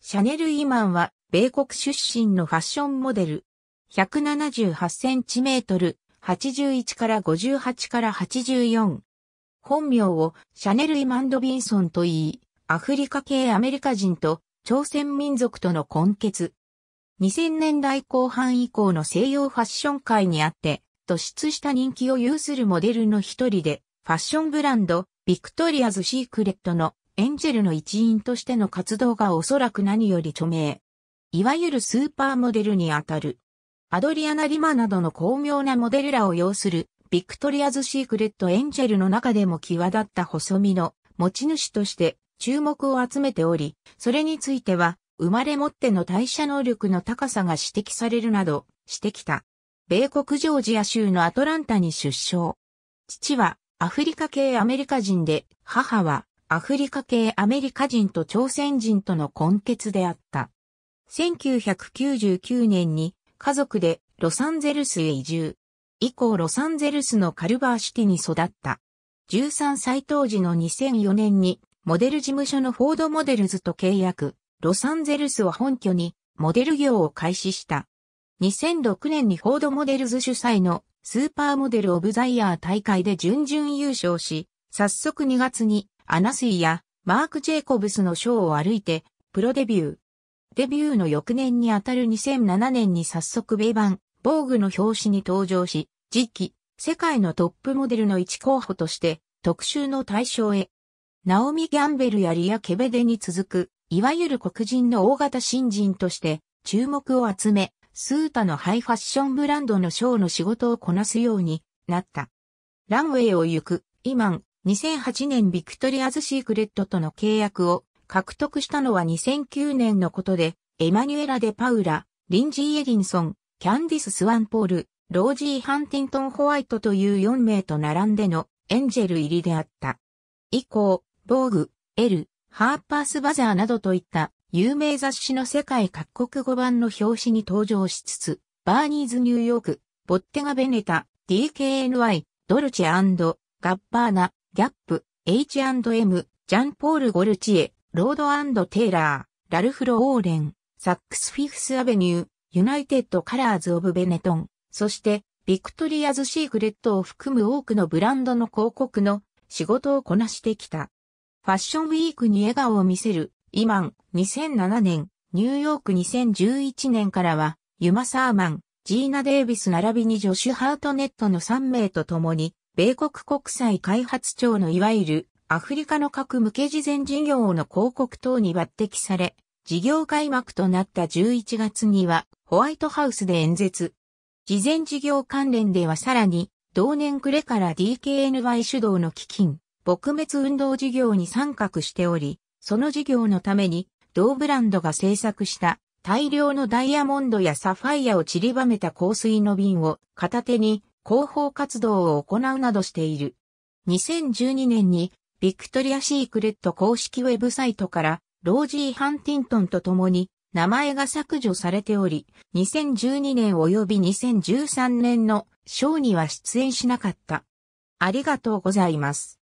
シャネル・イマンは、米国出身のファッションモデル。178センチメートル、81から58から84。本名をシャネル・イマンド・ビンソンと言い、アフリカ系アメリカ人と朝鮮民族との根結。2000年代後半以降の西洋ファッション界にあって、突出した人気を有するモデルの一人で、ファッションブランド、ビクトリアズ・シークレットのエンジェルの一員としての活動がおそらく何より著名。いわゆるスーパーモデルにあたる。アドリアナ・リマなどの巧妙なモデルらを要する、ビクトリアズ・シークレット・エンジェルの中でも際立った細身の持ち主として注目を集めており、それについては、生まれ持っての代謝能力の高さが指摘されるなど、してきた。米国ジョージア州のアトランタに出生。父はアフリカ系アメリカ人で、母はアフリカ系アメリカ人と朝鮮人との根結であった。1999年に家族でロサンゼルスへ移住。以降ロサンゼルスのカルバーシティに育った。13歳当時の2004年にモデル事務所のフォードモデルズと契約、ロサンゼルスを本拠にモデル業を開始した。2006年にフォードモデルズ主催のスーパーモデルオブザイヤー大会で準々優勝し、早速2月にアナスイやマーク・ジェイコブスのショーを歩いて、プロデビュー。デビューの翌年にあたる2007年に早速米版、防具の表紙に登場し、次期、世界のトップモデルの一候補として、特集の対象へ。ナオミ・ギャンベルやリア・ケベデに続く、いわゆる黒人の大型新人として、注目を集め、スータのハイファッションブランドのショーの仕事をこなすようになった。ランウェイを行く、イマン、2008年ビクトリアズ・シークレットとの契約を獲得したのは2009年のことで、エマニュエラ・デ・パウラ、リンジー・エリンソン、キャンディス・スワンポール、ロージー・ハンティントン・ホワイトという4名と並んでのエンジェル入りであった。以降、防具、エル、ハーパース・バザーなどといった有名雑誌の世界各国語版の表紙に登場しつつ、バーニーズ・ニューヨーク、ボッテガ・ベネタ、DKNY、ドルチェガッバーナ、ギャップ、H&M、ジャンポール・ゴルチエ、ロードテイラー、ラルフ・ローレン、サックス・フィフス・アベニュー、ユナイテッド・カラーズ・オブ・ベネトン、そして、ビクトリアズ・シークレットを含む多くのブランドの広告の仕事をこなしてきた。ファッションウィークに笑顔を見せる、イマン、2007年、ニューヨーク2011年からは、ユマ・サーマン、ジーナ・デイビス並びにジョシュ・ハートネットの3名と共に、米国国際開発庁のいわゆるアフリカの核無け事前事業の広告等に抜擢され、事業開幕となった11月にはホワイトハウスで演説。事前事業関連ではさらに、同年暮れから DKNY 主導の基金、撲滅運動事業に参画しており、その事業のために、同ブランドが制作した大量のダイヤモンドやサファイアを散りばめた香水の瓶を片手に広報活動を行うなどしている。2012年に、ビクトリア・シークレット公式ウェブサイトから、ロージー・ハンティントンと共に、名前が削除されており、2012年及び2013年のショーには出演しなかった。ありがとうございます。